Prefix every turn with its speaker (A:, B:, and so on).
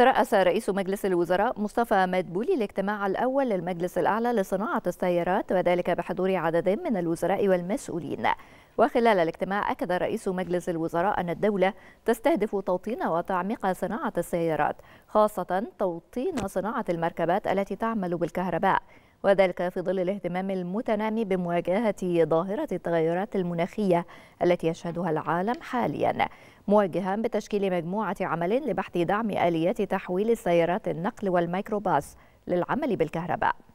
A: ترأس رئيس مجلس الوزراء مصطفى مدبولي الاجتماع الأول للمجلس الأعلى لصناعة السيارات وذلك بحضور عدد من الوزراء والمسؤولين وخلال الاجتماع أكد رئيس مجلس الوزراء أن الدولة تستهدف توطين وتعميق صناعة السيارات خاصة توطين صناعة المركبات التي تعمل بالكهرباء وذلك في ظل الاهتمام المتنامي بمواجهة ظاهرة التغيرات المناخية التي يشهدها العالم حاليا مواجها بتشكيل مجموعة عمل لبحث دعم آليات تحويل سيارات النقل والميكروباص للعمل بالكهرباء